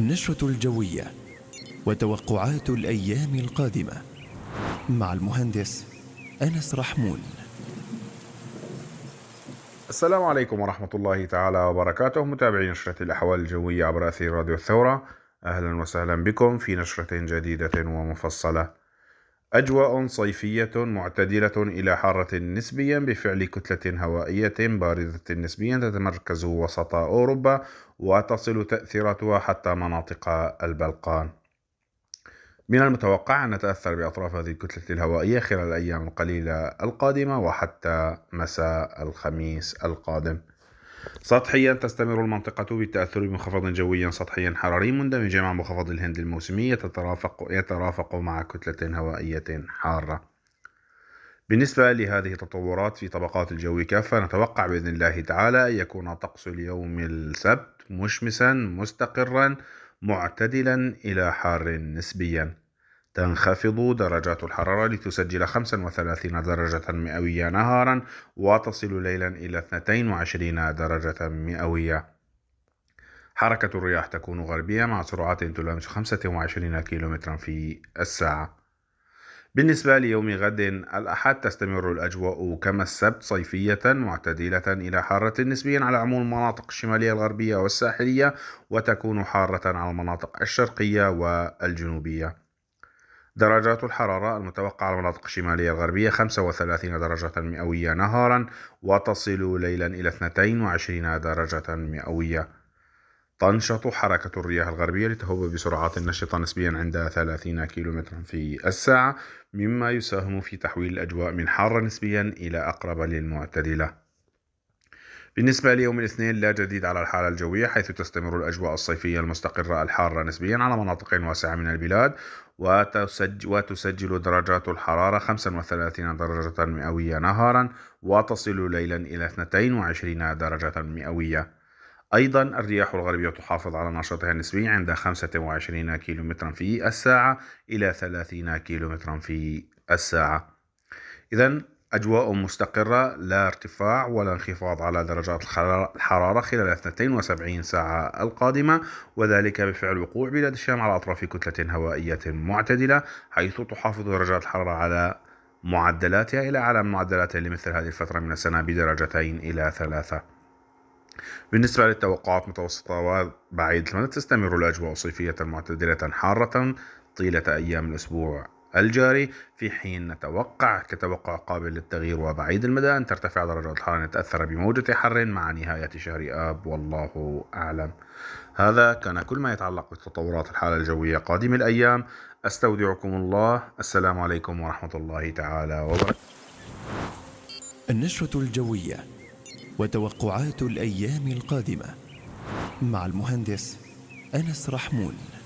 النشرة الجوية وتوقعات الأيام القادمة مع المهندس أنس رحمون السلام عليكم ورحمة الله تعالى وبركاته متابعي نشرة الأحوال الجوية عبر أثير راديو الثورة أهلا وسهلا بكم في نشرة جديدة ومفصلة أجواء صيفية معتدلة إلى حارة نسبيا بفعل كتلة هوائية باردة نسبيا تتمركز وسط أوروبا وتصل تأثيراتها حتى مناطق البلقان من المتوقع أن نتأثر بأطراف هذه الكتلة الهوائية خلال الأيام القليلة القادمة وحتى مساء الخميس القادم سطحيا تستمر المنطقة بالتأثر بمنخفض جوي سطحي حراري مندمج مع منخفض الهند الموسمي يترافق, يترافق مع كتلة هوائية حارة بالنسبة لهذه التطورات في طبقات الجو كافة نتوقع بإذن الله تعالى أن يكون طقس اليوم السبت مشمسا مستقرا معتدلا إلى حار نسبيا تنخفض درجات الحرارة لتسجل 35 درجة مئوية نهارا وتصل ليلا إلى 22 درجة مئوية حركة الرياح تكون غربية مع سرعات تلامس 25 كم في الساعة بالنسبة ليوم غد الأحد تستمر الأجواء كما السبت صيفية معتدلة إلى حارة نسبيا على عموم المناطق الشمالية الغربية والساحلية وتكون حارة على المناطق الشرقية والجنوبية درجات الحرارة المتوقعة على المناطق الشمالية الغربية 35 درجة مئوية نهارا وتصل ليلا إلى 22 درجة مئوية تنشط حركة الرياح الغربية لتهب بسرعات نشطة نسبيا عند 30 كم في الساعة مما يساهم في تحويل الأجواء من حارة نسبيا إلى أقرب للمعتدلة بالنسبة ليوم الاثنين لا جديد على الحالة الجوية حيث تستمر الأجواء الصيفية المستقرة الحارة نسبيا على مناطق واسعة من البلاد وتسجل, وتسجل درجات الحرارة 35 درجة مئوية نهارا وتصل ليلا إلى 22 درجة مئوية أيضا الرياح الغربية تحافظ على نشاطها النسبي عند 25 كم في الساعة إلى 30 كم في الساعة إذا أجواء مستقرة لا ارتفاع ولا انخفاض على درجات الحرارة خلال 72 ساعة القادمة وذلك بفعل وقوع بلاد الشام على أطراف كتلة هوائية معتدلة حيث تحافظ درجات الحرارة على معدلاتها إلى أعلى معدلاتها لمثل هذه الفترة من السنة بدرجتين إلى ثلاثة بالنسبة للتوقعات متوسطة وبعيد المدى تستمر الأجواء صيفية معتدلة حارة طيلة أيام الأسبوع الجاري في حين نتوقع كتوقع قابل للتغيير وبعيد المدى أن ترتفع درجات الحرارة نتأثر بموجة حر مع نهاية شهر آب والله أعلم هذا كان كل ما يتعلق بتطورات الحالة الجوية قادم الأيام أستودعكم الله السلام عليكم ورحمة الله تعالى وبركاته النشرة الجوية وتوقعات الأيام القادمة مع المهندس أنس رحمون